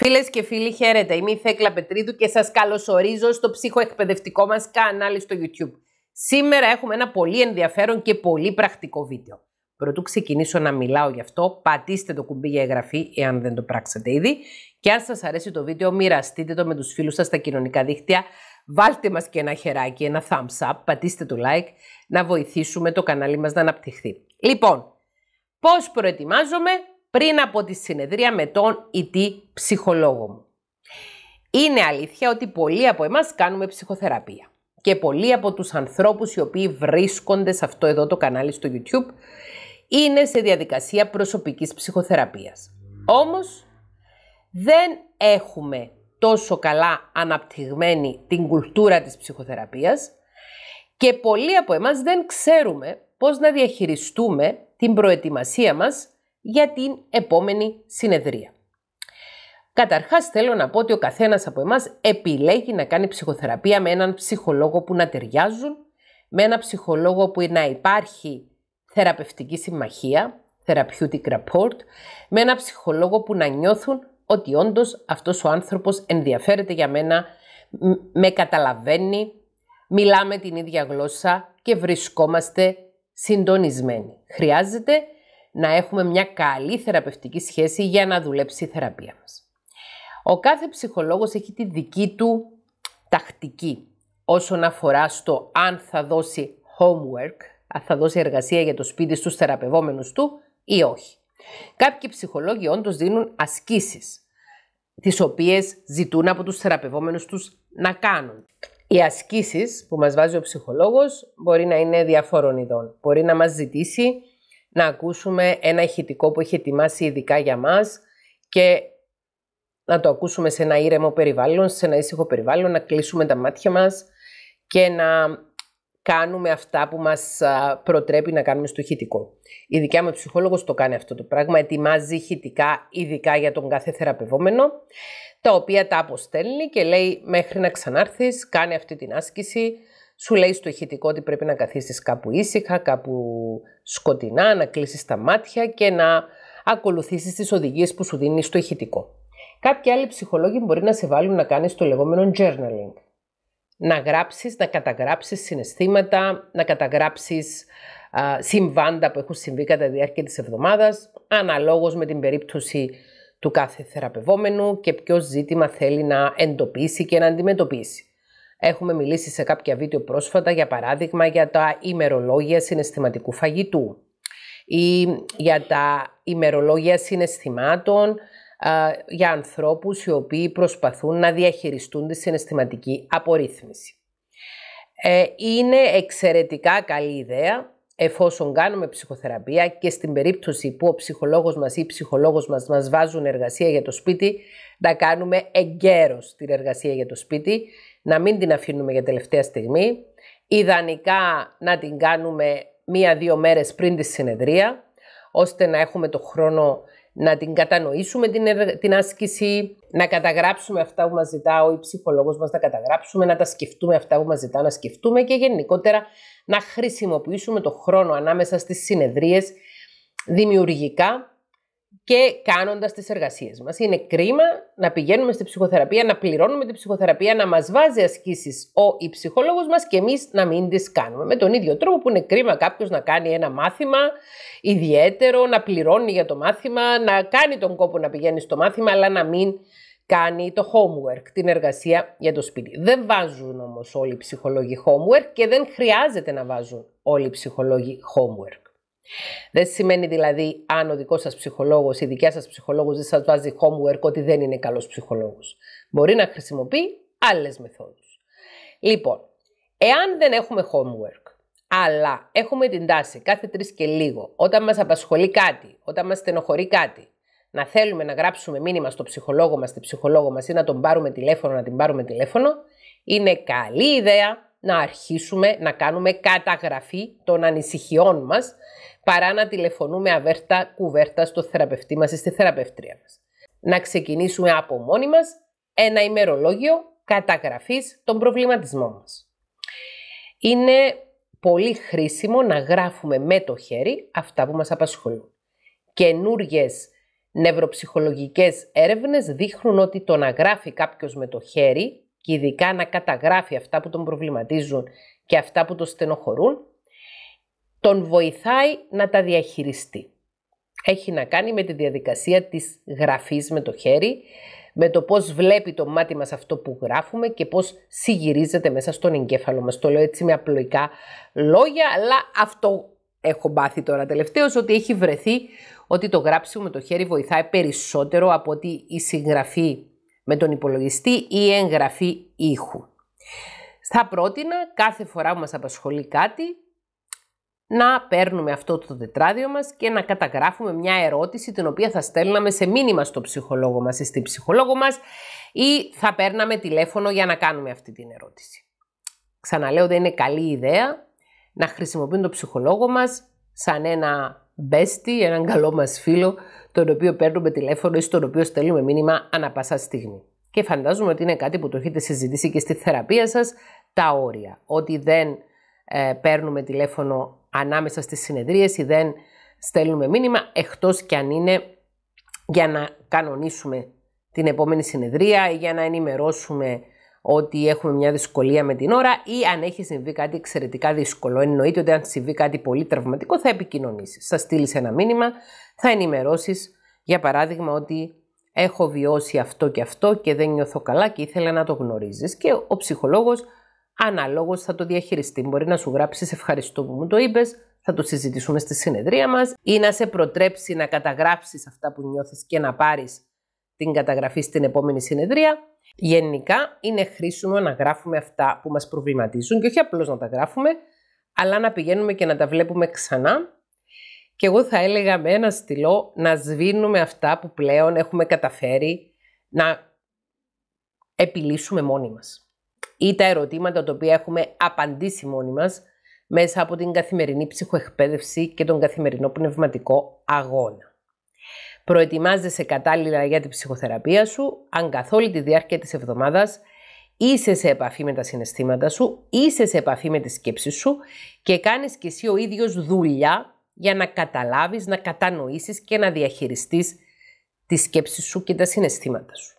Φίλες και φίλοι, χαίρετε. Είμαι η Θέκλα Πετρίδου και σας καλωσορίζω στο ψυχοεκπαιδευτικό μας κανάλι στο YouTube. Σήμερα έχουμε ένα πολύ ενδιαφέρον και πολύ πρακτικό βίντεο. Πρωτού ξεκινήσω να μιλάω γι' αυτό, πατήστε το κουμπί για εγγραφή εάν δεν το πράξατε ήδη. Και αν σας αρέσει το βίντεο, μοιραστείτε το με τους φίλους σας στα κοινωνικά δίκτυα. Βάλτε μας και ένα χεράκι, ένα thumbs up, πατήστε το like, να βοηθήσουμε το κανάλι μας να αναπτυχθεί. Λοιπόν, πώς προετοιμάζομαι πριν από τη συνεδρία με τον τη ψυχολόγο μου. Είναι αλήθεια ότι πολλοί από εμάς κάνουμε ψυχοθεραπεία και πολλοί από τους ανθρώπους οι οποίοι βρίσκονται σε αυτό εδώ το κανάλι στο YouTube είναι σε διαδικασία προσωπικής ψυχοθεραπείας. Όμως δεν έχουμε τόσο καλά αναπτυγμένη την κουλτούρα της ψυχοθεραπείας και πολλοί από εμάς δεν ξέρουμε πώς να διαχειριστούμε την προετοιμασία μας για την επόμενη συνεδρία. Καταρχάς θέλω να πω ότι ο καθένας από εμάς επιλέγει να κάνει ψυχοθεραπεία με έναν ψυχολόγο που να ταιριάζουν, με έναν ψυχολόγο που να υπάρχει θεραπευτική συμμαχία, therapeutic rapport, με έναν ψυχολόγο που να νιώθουν ότι όντως αυτός ο άνθρωπος ενδιαφέρεται για μένα, με καταλαβαίνει, μιλάμε την ίδια γλώσσα και βρισκόμαστε συντονισμένοι. Χρειάζεται να έχουμε μια καλή θεραπευτική σχέση για να δουλέψει η θεραπεία μας. Ο κάθε ψυχολόγος έχει τη δική του τακτική όσον αφορά στο αν θα δώσει homework, αν θα δώσει εργασία για το σπίτι στους θεραπευόμενους του ή όχι. Κάποιοι ψυχολόγοι όντως δίνουν ασκήσεις, τις οποίες ζητούν από τους θεραπευόμενους τους να κάνουν. Οι ασκήσεις που μας βάζει ο ψυχολόγος μπορεί να είναι διαφόρων ειδών. Μπορεί να μας ζητήσει να ακούσουμε ένα ηχητικό που έχει ετοιμάσει ειδικά για μας και να το ακούσουμε σε ένα ήρεμο περιβάλλον, σε ένα ήσυχο περιβάλλον, να κλείσουμε τα μάτια μας και να κάνουμε αυτά που μας προτρέπει να κάνουμε στο ηχητικό. Η δικιά μου ψυχόλογος το κάνει αυτό το πράγμα, ετοιμάζει ηχητικά ειδικά για τον κάθε θεραπευόμενο, τα οποία τα αποστέλνει και λέει μέχρι να ξανάρθεις, κάνει αυτή την άσκηση, σου λέει στο ηχητικό ότι πρέπει να καθίσεις κάπου ήσυχα, κάπου σκοτεινά, να κλείσεις τα μάτια και να ακολουθήσεις τις οδηγίες που σου δίνει στο ηχητικό. Κάποιοι άλλοι ψυχολόγοι μπορεί να σε βάλουν να κάνεις το λεγόμενο journaling. Να γράψεις, να καταγράψεις συναισθήματα, να καταγράψεις συμβάντα που έχουν συμβεί κατά τη διάρκεια της εβδομάδας, αναλόγως με την περίπτωση του κάθε θεραπευόμενου και ποιος ζήτημα θέλει να εντοπίσει και να αντιμετωπίσει. Έχουμε μιλήσει σε κάποια βίντεο πρόσφατα, για παράδειγμα, για τα ημερολόγια συναισθηματικού φαγητού ή για τα ημερολόγια συναισθημάτων για ανθρώπους οι οποίοι προσπαθούν να διαχειριστούν τη συναισθηματική απορρίθμιση. Ε, είναι εξαιρετικά καλή ιδέα εφόσον κάνουμε ψυχοθεραπεία και στην περίπτωση που ο ψυχολόγος μας ή η ψυχολόγος μας μας βάζουν εργασία για το σπίτι, να κάνουμε εγκαίρως την εργασία για το σπίτι να μην την αφήνουμε για τελευταία στιγμή, ιδανικά να την κάνουμε μία-δύο μέρες πριν τη συνεδρία, ώστε να έχουμε το χρόνο να την κατανοήσουμε την, άσκηση, να καταγράψουμε αυτά που μας ζητά ο ψυχολόγος μας να καταγράψουμε, να τα σκεφτούμε αυτά που μας ζητά να σκεφτούμε και γενικότερα να χρησιμοποιήσουμε το χρόνο ανάμεσα στις συνεδρίες δημιουργικά και κάνοντας τις εργασίες μας. Είναι κρίμα να πηγαίνουμε στην ψυχοθεραπεία, να πληρώνουμε την ψυχοθεραπεία, να μας βάζει ασκήσεις ο ψυχολόγος μας και εμείς να μην τις κάνουμε. Με τον ίδιο τρόπο που είναι κρίμα κάποιος να κάνει ένα μάθημα ιδιαίτερο, να πληρώνει για το μάθημα, να κάνει τον κόπο να πηγαίνει στο μάθημα, αλλά να μην κάνει το homework, την εργασία για το σπίτι. Δεν βάζουν όμως όλοι οι ψυχολόγοι homework και δεν χρειάζεται να βάζουν όλοι οι ψυχολόγοι homework. Δεν σημαίνει δηλαδή αν ο δικός σας ψυχολόγος ή η δικιά σας ψυχολόγος δεν σας βάζει homework ότι δεν είναι καλός ψυχολόγος. Μπορεί να χρησιμοποιεί άλλες μεθόδους. Λοιπόν, εάν δεν έχουμε homework, αλλά έχουμε την τάση κάθε τρεις και λίγο, όταν μας απασχολεί κάτι, όταν μας στενοχωρεί κάτι, να θέλουμε να γράψουμε μήνυμα στο ψυχολόγο μας, στην ψυχολόγο μας ή να τον πάρουμε τηλέφωνο, να την πάρουμε τηλέφωνο, είναι καλή ιδέα να αρχίσουμε να κάνουμε καταγραφή των ανησυχιών μας παρά να τηλεφωνούμε αβέρτα κουβέρτα στο θεραπευτή μας ή στη θεραπευτρία μας. Να ξεκινήσουμε από μόνοι μας ένα ημερολόγιο καταγραφής των προβληματισμών μας. Είναι πολύ χρήσιμο να γράφουμε με το χέρι αυτά που μας απασχολούν. Καινούριε νευροψυχολογικές έρευνες δείχνουν ότι το να γράφει κάποιος με το χέρι και ειδικά να καταγράφει αυτά που τον προβληματίζουν και αυτά που τον στενοχωρούν, τον βοηθάει να τα διαχειριστεί. Έχει να κάνει με τη διαδικασία της γραφής με το χέρι, με το πώς βλέπει το μάτι μας αυτό που γράφουμε και πώς συγυρίζεται μέσα στον εγκέφαλο μας. Το λέω έτσι με απλοϊκά λόγια, αλλά αυτό έχω μάθει τώρα τελευταίως, ότι έχει βρεθεί ότι το γράψιμο με το χέρι βοηθάει περισσότερο από ότι η συγγραφή με τον υπολογιστή ή εγγραφή ήχου. Θα πρότεινα κάθε φορά που μας απασχολεί κάτι να παίρνουμε αυτό το τετράδιο μας και να καταγράφουμε μια ερώτηση την οποία θα στέλναμε σε μήνυμα στο ψυχολόγο μας ή στην ψυχολόγο μας ή θα παίρναμε τηλέφωνο για να κάνουμε αυτή την ερώτηση. Ξαναλέω δεν είναι καλή ιδέα να χρησιμοποιούμε τον ψυχολόγο μας σαν ένα bestie, έναν καλό μας φίλο τον οποίο παίρνουμε τηλέφωνο ή στον οποίο στέλνουμε μήνυμα ανά πάσα στιγμή. Και φαντάζομαι ότι είναι κάτι που το έχετε συζητήσει και στη θεραπεία σας, τα όρια. Ότι δεν ε, παίρνουμε τηλέφωνο ανάμεσα στις συνεδρίες ή δεν στέλνουμε μήνυμα, εκτός κι αν είναι για να κανονίσουμε την επόμενη συνεδρία ή για να ενημερώσουμε ότι έχουμε μια δυσκολία με την ώρα ή αν έχει συμβεί κάτι εξαιρετικά δύσκολο. Εννοείται ότι αν συμβεί κάτι πολύ τραυματικό θα επικοινωνήσεις. Θα στείλεις ένα μήνυμα, θα ενημερώσεις, για παράδειγμα, ότι έχω βιώσει αυτό και αυτό και δεν νιώθω καλά και ήθελα να το γνωρίζεις. Και ο ψυχολόγος αναλόγως θα το διαχειριστεί. Μπορεί να σου γράψει ευχαριστώ που μου το είπες, θα το συζητήσουμε στη συνεδρία μας ή να σε προτρέψει να καταγράψεις αυτά που νιώθεις και να πάρεις την καταγραφή στην επόμενη συνεδρία Γενικά είναι χρήσιμο να γράφουμε αυτά που μας προβληματίζουν και όχι απλώς να τα γράφουμε, αλλά να πηγαίνουμε και να τα βλέπουμε ξανά. Και εγώ θα έλεγα με ένα στυλό να σβήνουμε αυτά που πλέον έχουμε καταφέρει να επιλύσουμε μόνοι μας. Ή τα ερωτήματα τα οποία έχουμε απαντήσει μόνοι μας μέσα από την καθημερινή ψυχοεκπαίδευση και τον καθημερινό πνευματικό αγώνα. Προετοιμάζεσαι κατάλληλα για την ψυχοθεραπεία σου, αν καθ' τη διάρκεια της εβδομάδας είσαι σε επαφή με τα συναισθήματα σου, είσαι σε επαφή με τις σκέψεις σου και κάνεις κι εσύ ο ίδιος δουλειά για να καταλάβεις, να κατανοήσεις και να διαχειριστείς τις σκέψεις σου και τα συναισθήματα σου.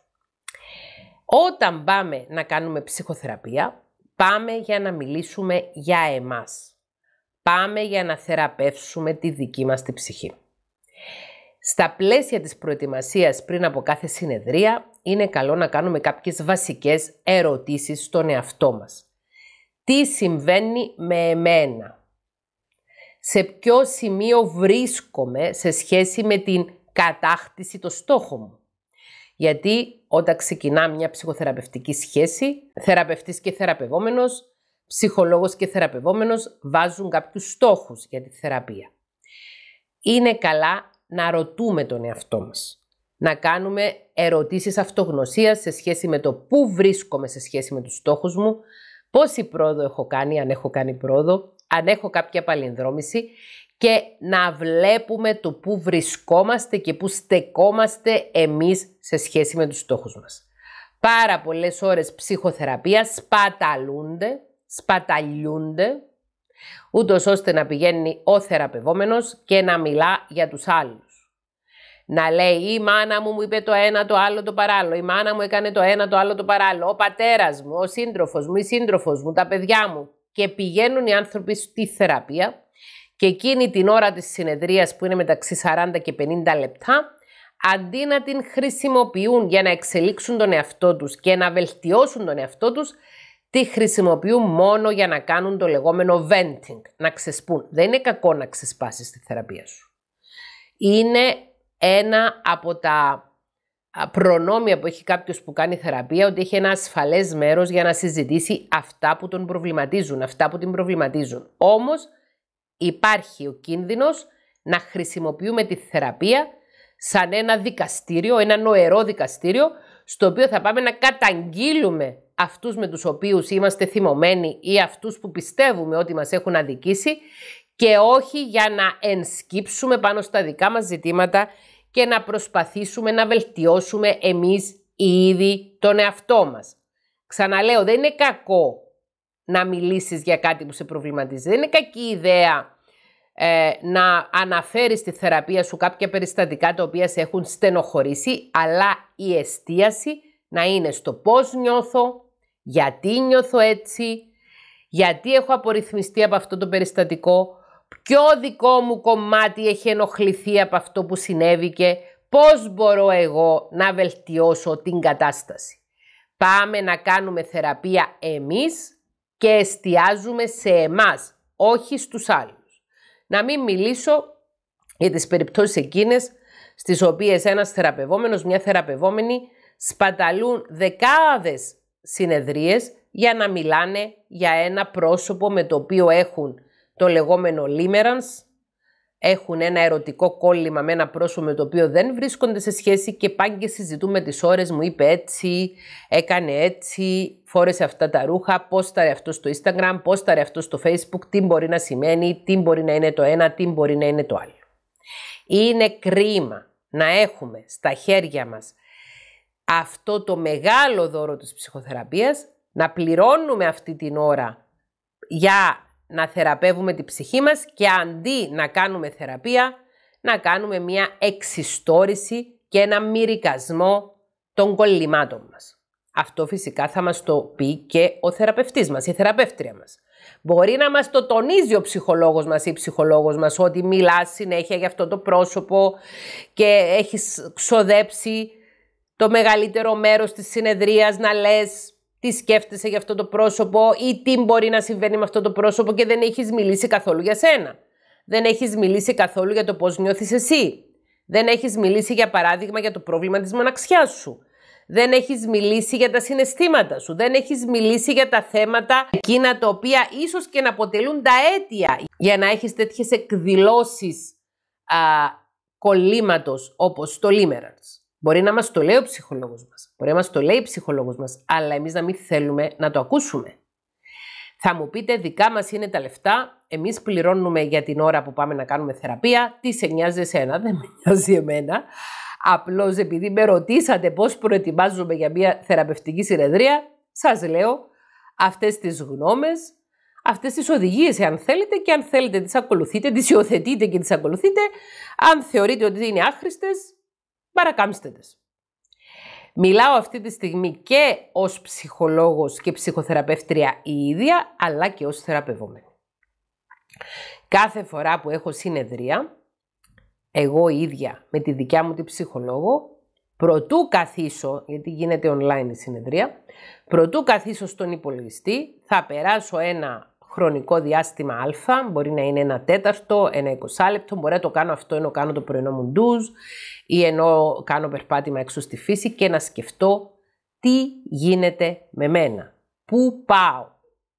Όταν πάμε να κάνουμε ψυχοθεραπεία, πάμε για να μιλήσουμε για εμάς. Πάμε για να θεραπεύσουμε τη δική μας τη ψυχή. Στα πλαίσια της προετοιμασίας πριν από κάθε συνεδρία, είναι καλό να κάνουμε κάποιες βασικές ερωτήσεις στον εαυτό μας. Τι συμβαίνει με εμένα. Σε ποιο σημείο βρίσκομαι σε σχέση με την κατάκτηση των στόχων μου. Γιατί όταν ξεκινά μια ψυχοθεραπευτική σχέση, θεραπευτής και θεραπευόμενος, ψυχολόγος και θεραπευόμενος βάζουν κάποιους στόχους για τη θεραπεία. Είναι καλά να ρωτούμε τον εαυτό μας. Να κάνουμε ερωτήσεις αυτογνωσίας σε σχέση με το πού βρίσκομαι σε σχέση με τους στόχους μου, πόση πρόοδο έχω κάνει, αν έχω κάνει πρόοδο, αν έχω κάποια παλινδρόμηση και να βλέπουμε το πού βρισκόμαστε και πού στεκόμαστε εμείς σε σχέση με τους στόχους μας. Πάρα πολλές ώρες ψυχοθεραπείας σπαταλούνται, σπαταλιούνται ούτως ώστε να πηγαίνει ο θεραπευόμενος και να μιλά για τους άλλους. Να λέει η μάνα μου μου είπε το ένα το άλλο το παράλληλο, η μάνα μου έκανε το ένα το άλλο το παράλληλο, ο πατέρας μου, ο σύντροφος μου, η σύντροφος μου, τα παιδιά μου. Και πηγαίνουν οι άνθρωποι στη θεραπεία και εκείνη την ώρα της συνεδρίας που είναι μεταξύ 40 και 50 λεπτά, αντί να την χρησιμοποιούν για να εξελίξουν τον εαυτό τους και να βελτιώσουν τον εαυτό τους, τη χρησιμοποιούν μόνο για να κάνουν το λεγόμενο venting, να ξεσπούν. Δεν είναι κακό να ξεσπάσεις τη θεραπεία σου. Είναι ένα από τα προνόμια που έχει κάποιος που κάνει θεραπεία, ότι έχει ένα ασφαλές μέρος για να συζητήσει αυτά που τον προβληματίζουν, αυτά που την προβληματίζουν. Όμως υπάρχει ο κίνδυνος να χρησιμοποιούμε τη θεραπεία σαν ένα δικαστήριο, ένα νοερό δικαστήριο, στο οποίο θα πάμε να καταγγείλουμε αυτούς με τους οποίους είμαστε θυμωμένοι ή αυτούς που πιστεύουμε ότι μας έχουν αδικήσει και όχι για να ενσκύψουμε πάνω στα δικά μας ζητήματα και να προσπαθήσουμε να βελτιώσουμε εμείς ήδη τον εαυτό μας. Ξαναλέω, δεν είναι κακό να μιλήσεις για κάτι που σε προβληματίζει. Δεν είναι κακή ιδέα ε, να αναφέρεις στη θεραπεία σου κάποια περιστατικά τα οποία σε έχουν στενοχωρήσει, αλλά η εστίαση να είναι στο πώς νιώθω, γιατί νιώθω έτσι, γιατί έχω απορριθμιστεί από αυτό το περιστατικό, ποιο δικό μου κομμάτι έχει ενοχληθεί από αυτό που συνέβηκε, πώς μπορώ εγώ να βελτιώσω την κατάσταση. Πάμε να κάνουμε θεραπεία εμείς και εστιάζουμε σε εμάς, όχι στους άλλους. Να μην μιλήσω για τις περιπτώσεις εκείνες στις οποίες ένας θεραπευόμενος, μια θεραπευόμενη σπαταλούν δεκάδες συνεδρίες για να μιλάνε για ένα πρόσωπο με το οποίο έχουν το λεγόμενο limerence, έχουν ένα ερωτικό κόλλημα με ένα πρόσωπο με το οποίο δεν βρίσκονται σε σχέση και πάνε και συζητούμε τις ώρες μου είπε έτσι, έκανε έτσι, φόρεσε αυτά τα ρούχα, πώς τα αυτό στο Instagram, πώς τα αυτό στο Facebook, τι μπορεί να σημαίνει, τι μπορεί να είναι το ένα, τι μπορεί να είναι το άλλο. Είναι κρίμα να έχουμε στα χέρια μας αυτό το μεγάλο δώρο της ψυχοθεραπείας, να πληρώνουμε αυτή την ώρα για να θεραπεύουμε την ψυχή μας και αντί να κάνουμε θεραπεία, να κάνουμε μια εξιστόρηση και ένα μυρικασμό των κολλημάτων μας. Αυτό φυσικά θα μας το πει και ο θεραπευτής μας, η θεραπεύτρια μας. Μπορεί να μας το τονίζει ο ψυχολόγος μας ή η ψυχολόγος μας ότι μιλάς συνέχεια για αυτό το πρόσωπο και έχεις ξοδέψει το μεγαλύτερο μέρος της συνεδρίας να λες τι σκέφτεσαι για αυτό το πρόσωπο ή τι μπορεί να συμβαίνει με αυτό το πρόσωπο και δεν έχεις μιλήσει καθόλου για σένα. Δεν έχεις μιλήσει καθόλου για το πώς νιώθεις εσύ. Δεν έχεις μιλήσει για παράδειγμα για το πρόβλημα της μοναξιάς σου. Δεν έχεις μιλήσει για τα συναισθήματα σου. Δεν έχεις μιλήσει για τα θέματα εκείνα τα οποία ίσως και να αποτελούν τα αίτια για να έχεις τέτοιες εκδηλώσεις α, κολλήματος όπως το Μπορεί να μας το λέει ο ψυχολόγος μας, μπορεί να μας το λέει η ψυχολόγος μας, αλλά εμείς να μην θέλουμε να το ακούσουμε. Θα μου πείτε, δικά μας είναι τα λεφτά. Εμείς πληρώνουμε για την ώρα που πάμε να κάνουμε θεραπεία. Τι σε νοιάζει εσένα, δεν με νοιάζει εμένα. Απλώς επειδή με ρωτήσατε πώς προετοιμάζομαι για μια θεραπευτική συνεδρία, σας λέω αυτές τις γνώμες, αυτές τις οδηγίες, εάν θέλετε, και αν θέλετε τις ακολουθείτε, τις υιοθετείτε και τις ακολουθείτε. Αν θεωρείτε ότι είναι άχρηστες, παρακάμψτε τις. Μιλάω αυτή τη στιγμή και ως ψυχολόγος και ψυχοθεραπεύτρια η ίδια, αλλά και ως θεραπευόμενη. Κάθε φορά που έχω συνεδρία, εγώ ίδια με τη δικιά μου τη ψυχολόγο, προτού καθίσω, γιατί γίνεται online η συνεδρία, προτού καθίσω στον υπολογιστή, θα περάσω ένα χρονικό διάστημα α, μπορεί να είναι ένα τέταρτο, ένα εικοσάλεπτο, μπορεί να το κάνω αυτό ενώ κάνω το πρωινό μου ντουζ ή ενώ κάνω περπάτημα έξω στη φύση και να σκεφτώ τι γίνεται με μένα, πού πάω,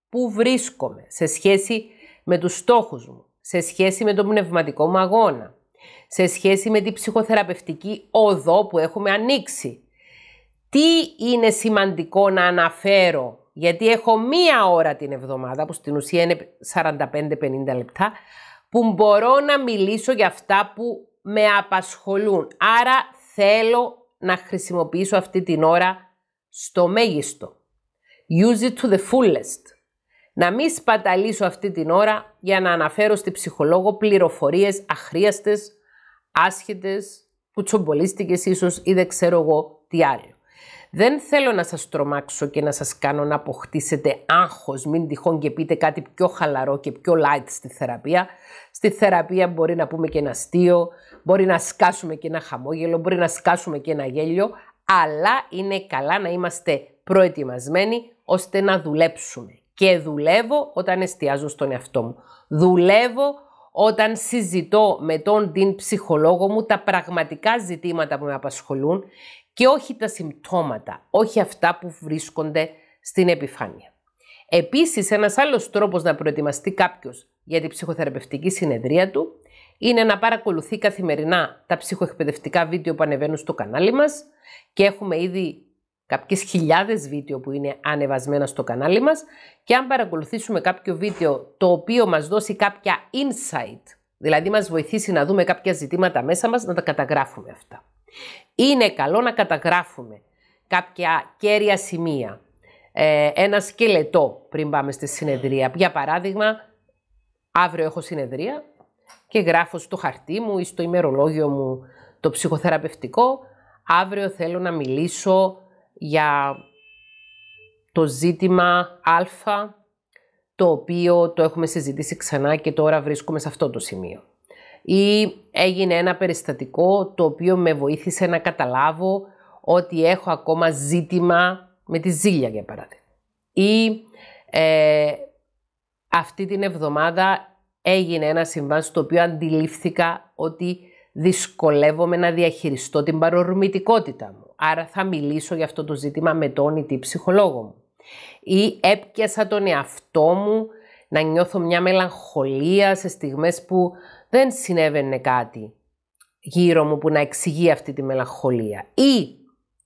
πού βρίσκομαι σε σχέση με τους στόχους μου, σε σχέση με τον πνευματικό μου αγώνα, σε σχέση με την ψυχοθεραπευτική οδό που έχουμε ανοίξει. Τι είναι σημαντικό να αναφέρω γιατί έχω μία ώρα την εβδομάδα, που στην ουσία είναι 45-50 λεπτά, που μπορώ να μιλήσω για αυτά που με απασχολούν. Άρα θέλω να χρησιμοποιήσω αυτή την ώρα στο μέγιστο. Use it to the fullest. Να μην σπαταλήσω αυτή την ώρα για να αναφέρω στη ψυχολόγο πληροφορίες αχρίαστες, άσχετες, κουτσομπολίστικες ίσως ή δεν ξέρω εγώ τι άλλο. Δεν θέλω να σας τρομάξω και να σας κάνω να αποκτήσετε άγχος, μην τυχόν και πείτε κάτι πιο χαλαρό και πιο light στη θεραπεία. Στη θεραπεία μπορεί να πούμε και ένα αστείο, μπορεί να σκάσουμε και ένα χαμόγελο, μπορεί να σκάσουμε και ένα γέλιο, αλλά είναι καλά να είμαστε προετοιμασμένοι ώστε να δουλέψουμε. Και δουλεύω όταν εστιάζω στον εαυτό μου. Δουλεύω όταν συζητώ με τον την ψυχολόγο μου τα πραγματικά ζητήματα που με απασχολούν και όχι τα συμπτώματα, όχι αυτά που βρίσκονται στην επιφάνεια. Επίσης, ένας άλλος τρόπος να προετοιμαστεί κάποιος για την ψυχοθεραπευτική συνεδρία του είναι να παρακολουθεί καθημερινά τα ψυχοεκπαιδευτικά βίντεο που ανεβαίνουν στο κανάλι μας και έχουμε ήδη κάποιες χιλιάδες βίντεο που είναι ανεβασμένα στο κανάλι μας και αν παρακολουθήσουμε κάποιο βίντεο το οποίο μας δώσει κάποια insight, δηλαδή μας βοηθήσει να δούμε κάποια ζητήματα μέσα μας, να τα καταγράφουμε αυτά. Είναι καλό να καταγράφουμε κάποια κέρια σημεία, ε, ένα σκελετό πριν πάμε στη συνεδρία. Για παράδειγμα, αύριο έχω συνεδρία και γράφω στο χαρτί μου ή στο ημερολόγιο μου το ψυχοθεραπευτικό. Αύριο θέλω να μιλήσω για το ζήτημα α, το οποίο το έχουμε συζητήσει ξανά και τώρα βρίσκουμε σε αυτό το σημείο ή έγινε ένα περιστατικό το οποίο με βοήθησε να καταλάβω ότι έχω ακόμα ζήτημα με τη ζήλια για παράδειγμα. Ή ε, αυτή την εβδομάδα έγινε ένα συμβάν στο οποίο αντιλήφθηκα ότι δυσκολεύομαι να διαχειριστώ την παρορμητικότητα μου. Άρα θα μιλήσω για αυτό το ζήτημα με τον ή τη ψυχολόγο μου. Ή έπιασα τον εαυτό μου να νιώθω μια μελαγχολία σε στιγμές που δεν συνέβαινε κάτι γύρω μου που να εξηγεί αυτή τη μελαγχολία. Ή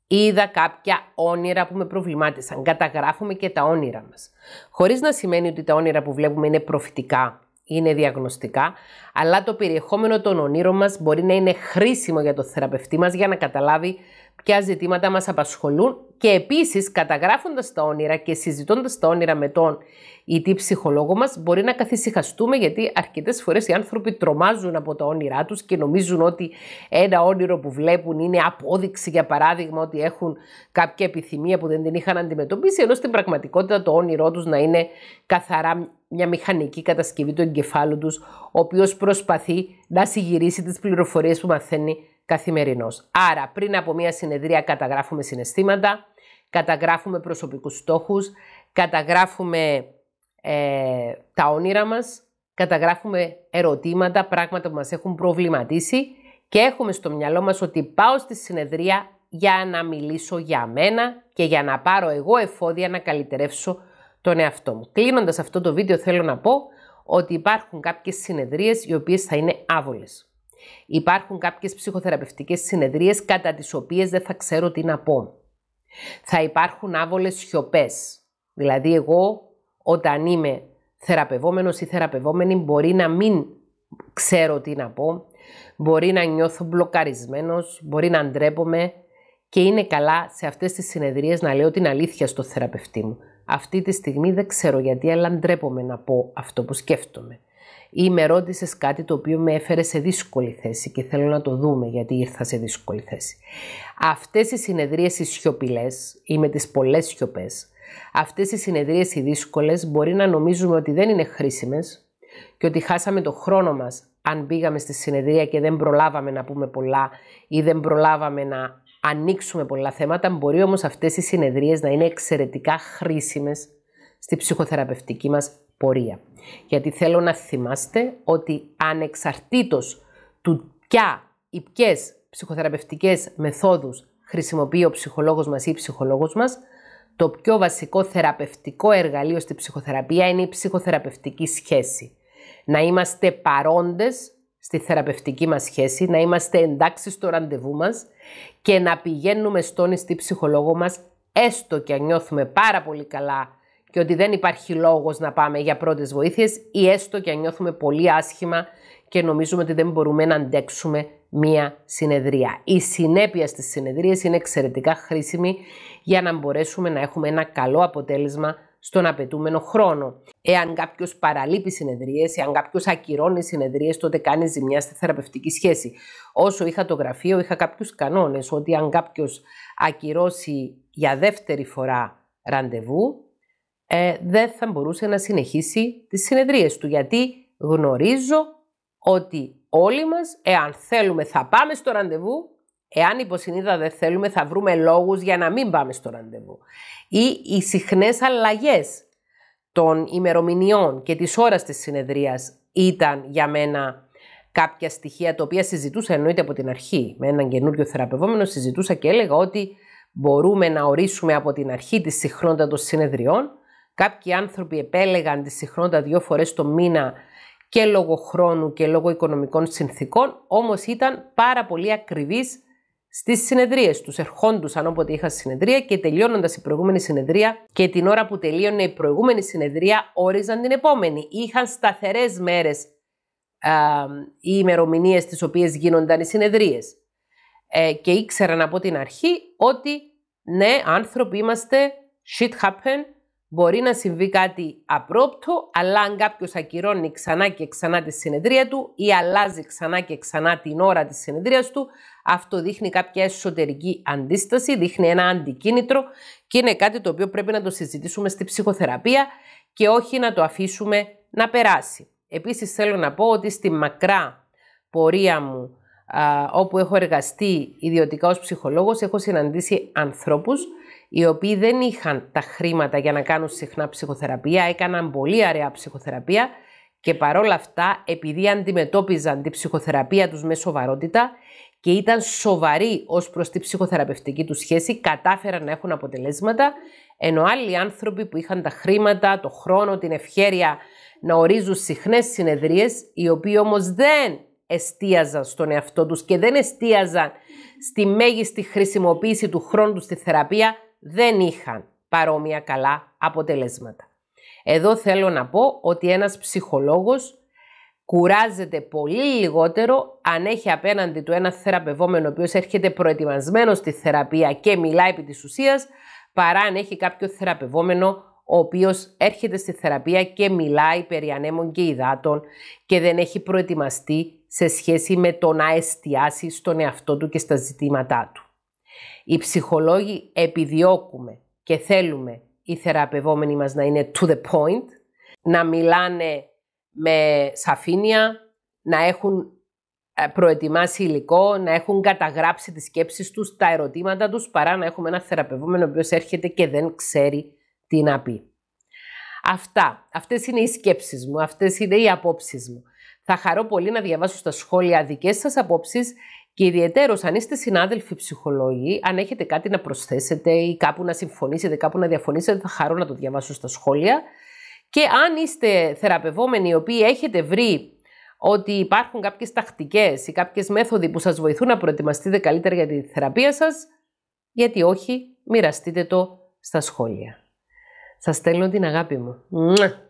είδα κάποια όνειρα που με προβλημάτισαν. Καταγράφουμε και τα όνειρα μας. Χωρίς να σημαίνει ότι τα όνειρα που βλέπουμε είναι προφητικά, είναι διαγνωστικά, αλλά το περιεχόμενο των ονείρων μας μπορεί να είναι χρήσιμο για το θεραπευτή μας για να καταλάβει ποια ζητήματα μας απασχολούν και επίσης καταγράφοντας τα όνειρα και συζητώντας τα όνειρα με τον ή τη ψυχολόγο μας μπορεί να καθησυχαστούμε γιατί αρκετές φορές οι άνθρωποι τρομάζουν από τα όνειρά τους και νομίζουν ότι ένα όνειρο που βλέπουν είναι απόδειξη για παράδειγμα ότι έχουν κάποια επιθυμία που δεν την είχαν αντιμετωπίσει ενώ στην πραγματικότητα το όνειρό τους να είναι καθαρά μια μηχανική κατασκευή του εγκεφάλου τους ο οποίος προσπαθεί να συγυρίσει τις πληροφορίες που μαθαίνει καθημερινός. Άρα πριν από μια συνεδρία καταγράφουμε συναισθήματα, καταγράφουμε προσωπικούς στόχους, καταγράφουμε ε, τα όνειρα μας, καταγράφουμε ερωτήματα, πράγματα που μας έχουν προβληματίσει και έχουμε στο μυαλό μας ότι πάω στη συνεδρία για να μιλήσω για μένα και για να πάρω εγώ εφόδια να καλυτερεύσω τον εαυτό μου. Κλείνοντας αυτό το βίντεο θέλω να πω ότι υπάρχουν κάποιες συνεδρίες οι οποίες θα είναι άβολες. Υπάρχουν κάποιες ψυχοθεραπευτικές συνεδρίες κατά τις οποίες δεν θα ξέρω τι να πω. Θα υπάρχουν άβολες σιωπές. Δηλαδή εγώ όταν είμαι θεραπευόμενος ή θεραπευόμενη μπορεί να μην ξέρω τι να πω, μπορεί να νιώθω μπλοκαρισμένος, μπορεί να ντρέπομαι και είναι καλά σε αυτές τις συνεδρίες να λέω την αλήθεια στο θεραπευτή μου. Αυτή τη στιγμή δεν ξέρω γιατί, αλλά ντρέπομαι να πω αυτό που σκέφτομαι ή με ρώτησες κάτι το οποίο με έφερε σε δύσκολη θέση και θέλω να το δούμε γιατί ήρθα σε δύσκολη θέση. Αυτές οι συνεδρίες οι σιωπηλές ή με τις πολλές σιωπές, αυτές οι συνεδρίες οι δύσκολες μπορεί να νομίζουμε ότι δεν είναι χρήσιμες και ότι χάσαμε το χρόνο μας αν πήγαμε στη συνεδρία και δεν προλάβαμε να πούμε πολλά ή δεν προλάβαμε να ανοίξουμε πολλά θέματα, μπορεί όμως αυτές οι συνεδρίες να είναι εξαιρετικά χρήσιμες στη ψυχοθεραπευτική μας γιατί θέλω να θυμάστε ότι ανεξαρτήτως του ποια ή ποιες ψυχοθεραπευτικές μεθόδους χρησιμοποιεί ο ψυχολόγος μας ή η ποιε ψυχοθεραπευτικες μεθοδους χρησιμοποιει ο ψυχολογος μας η η ψυχολογος μας, το πιο βασικό θεραπευτικό εργαλείο στη ψυχοθεραπεία είναι η ψυχοθεραπευτική σχέση. Να είμαστε παρόντες στη θεραπευτική μας σχέση, να είμαστε εντάξει στο ραντεβού μας και να πηγαίνουμε στον ιστή ψυχολόγο μας, έστω και αν νιώθουμε πάρα πολύ καλά και ότι δεν υπάρχει λόγος να πάμε για πρώτες βοήθειες ή έστω και αν νιώθουμε πολύ άσχημα και νομίζουμε ότι δεν μπορούμε να αντέξουμε μία συνεδρία. Η συνέπεια στις συνεδρίες είναι εξαιρετικά χρήσιμη για να μπορέσουμε να έχουμε ένα καλό αποτέλεσμα στον απαιτούμενο χρόνο. Εάν κάποιος παραλείπει συνεδρίες, εάν κάποιος ακυρώνει συνεδρίες, τότε κάνει ζημιά στη θεραπευτική σχέση. Όσο είχα το γραφείο, είχα κάποιους κανόνες ότι αν κάποιος ακυρώσει για δεύτερη φορά ραντεβού, ε, δεν θα μπορούσε να συνεχίσει τις συνεδρίες του, γιατί γνωρίζω ότι όλοι μας, εάν θέλουμε θα πάμε στο ραντεβού, εάν υποσυνείδα δεν θέλουμε θα βρούμε λόγους για να μην πάμε στο ραντεβού. Ή οι συχνές αλλαγές των ημερομηνιών και της ώρας της συνεδρίας ήταν για μένα κάποια στοιχεία τα οποία συζητούσα εννοείται από την αρχή. Με έναν καινούριο θεραπευόμενο συζητούσα και έλεγα ότι μπορούμε να ορίσουμε από την αρχή τη συχνότητα των συνεδριών Κάποιοι άνθρωποι επέλεγαν τη συχνότητα δύο φορές το μήνα και λόγω χρόνου και λόγω οικονομικών συνθήκων, όμως ήταν πάρα πολύ ακριβείς στις συνεδρίες τους. Ερχόντουσαν όποτε είχα συνεδρία και τελειώνοντας η προηγούμενη συνεδρία και την ώρα που τελείωνε η προηγούμενη συνεδρία όριζαν την επόμενη. Είχαν σταθερές μέρες α, οι ημερομηνίες τις οποίες γίνονταν οι συνεδρίες. Ε, και ήξεραν από την αρχή ότι ναι, άνθρωποι είμαστε, shit happen, Μπορεί να συμβεί κάτι απρόπτο, αλλά αν κάποιος ακυρώνει ξανά και ξανά τη συνεδρία του ή αλλάζει ξανά και ξανά την ώρα της συνεδρίας του, αυτό δείχνει κάποια εσωτερική αντίσταση, δείχνει ένα αντικίνητρο και είναι κάτι το οποίο πρέπει να το συζητήσουμε στη ψυχοθεραπεία και όχι να το αφήσουμε να περάσει. Επίσης θέλω να πω ότι στη μακρά πορεία μου α, όπου έχω εργαστεί ιδιωτικά ως ψυχολόγος, έχω συναντήσει ανθρώπους οι οποίοι δεν είχαν τα χρήματα για να κάνουν συχνά ψυχοθεραπεία, έκαναν πολύ αραιά ψυχοθεραπεία και παρόλα αυτά, επειδή αντιμετώπιζαν την ψυχοθεραπεία τους με σοβαρότητα και ήταν σοβαροί ως προς τη ψυχοθεραπευτική τους σχέση, κατάφεραν να έχουν αποτελέσματα, ενώ άλλοι άνθρωποι που είχαν τα χρήματα, το χρόνο, την ευχέρεια να ορίζουν συχνές συνεδρίες, οι οποίοι όμως δεν εστίαζαν στον εαυτό τους και δεν εστίαζαν στη μέγιστη χρησιμοποίηση του χρόνου στη θεραπεία, δεν είχαν παρόμοια καλά αποτελέσματα. Εδώ θέλω να πω ότι ένας ψυχολόγος κουράζεται πολύ λιγότερο αν έχει απέναντι του ένα θεραπευόμενο ο οποίος έρχεται προετοιμασμένος στη θεραπεία και μιλάει επί της ουσίας, παρά αν έχει κάποιο θεραπευόμενο ο οποίος έρχεται στη θεραπεία και μιλάει περί ανέμων και υδάτων και δεν έχει προετοιμαστεί σε σχέση με το να εστιάσει στον εαυτό του και στα ζητήματά του. Οι ψυχολόγοι επιδιώκουμε και θέλουμε οι θεραπευόμενοι μας να είναι to the point, να μιλάνε με σαφήνεια, να έχουν ε, προετοιμάσει υλικό, να έχουν καταγράψει τις σκέψεις τους, τα ερωτήματα τους, παρά να έχουμε ένα θεραπευόμενο ο έρχεται και δεν ξέρει τι να πει. Αυτά. Αυτές είναι οι σκέψεις μου, αυτές είναι οι απόψεις μου. Θα χαρώ πολύ να διαβάσω στα σχόλια δικές σας απόψεις και ιδιαίτερος αν είστε συνάδελφοι ψυχολόγοι, αν έχετε κάτι να προσθέσετε ή κάπου να συμφωνήσετε, κάπου να διαφωνήσετε, θα χαρώ να το διαβάσω στα σχόλια. Και αν είστε θεραπευόμενοι οι οποίοι έχετε βρει ότι υπάρχουν κάποιες τακτικές ή κάποιες μέθοδοι που σας βοηθούν να προετοιμαστείτε καλύτερα για τη θεραπεία σας, γιατί όχι, μοιραστείτε το στα σχόλια. Σας στέλνω την αγάπη μου.